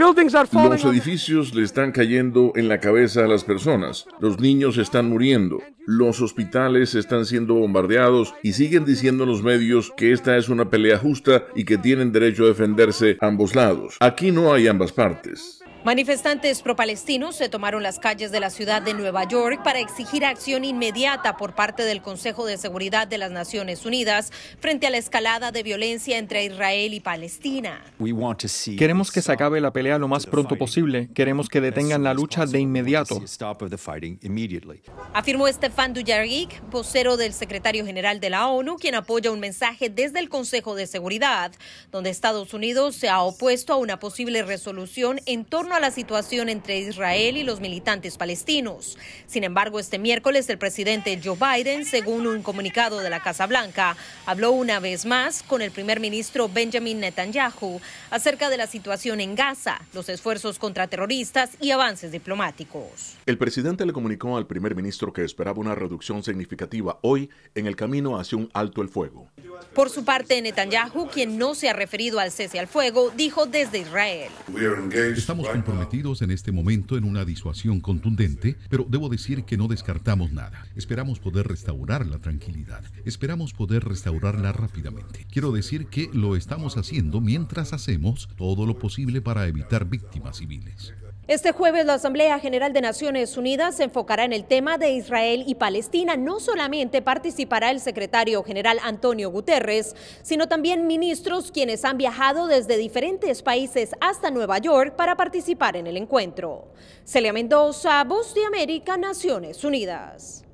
Los edificios le están cayendo en la cabeza a las personas. Los niños están muriendo. Los hospitales están siendo bombardeados y siguen diciendo los medios que esta es una pelea justa y que tienen derecho a defenderse ambos lados. Aquí no hay ambas partes. Manifestantes pro-palestinos se tomaron las calles de la ciudad de Nueva York para exigir acción inmediata por parte del Consejo de Seguridad de las Naciones Unidas frente a la escalada de violencia entre Israel y Palestina. Queremos que se acabe la pelea lo más pronto posible. Queremos que detengan la lucha de inmediato. Afirmó Stefan Dujarric, vocero del secretario general de la ONU, quien apoya un mensaje desde el Consejo de Seguridad, donde Estados Unidos se ha opuesto a una posible resolución en torno a la situación entre Israel y los militantes palestinos. Sin embargo, este miércoles el presidente Joe Biden, según un comunicado de la Casa Blanca, habló una vez más con el primer ministro Benjamin Netanyahu acerca de la situación en Gaza, los esfuerzos contra terroristas y avances diplomáticos. El presidente le comunicó al primer ministro que esperaba una reducción significativa hoy en el camino hacia un alto el fuego. Por su parte, Netanyahu, quien no se ha referido al cese al fuego, dijo desde Israel. Estamos comprometidos en este momento en una disuasión contundente, pero debo decir que no descartamos nada. Esperamos poder restaurar la tranquilidad. Esperamos poder restaurarla rápidamente. Quiero decir que lo estamos haciendo mientras hacemos todo lo posible para evitar víctimas civiles. Este jueves la Asamblea General de Naciones Unidas se enfocará en el tema de Israel y Palestina. No solamente participará el secretario general Antonio Guterres, sino también ministros quienes han viajado desde diferentes países hasta Nueva York para participar en el encuentro. Celia Mendoza, Voz de América, Naciones Unidas.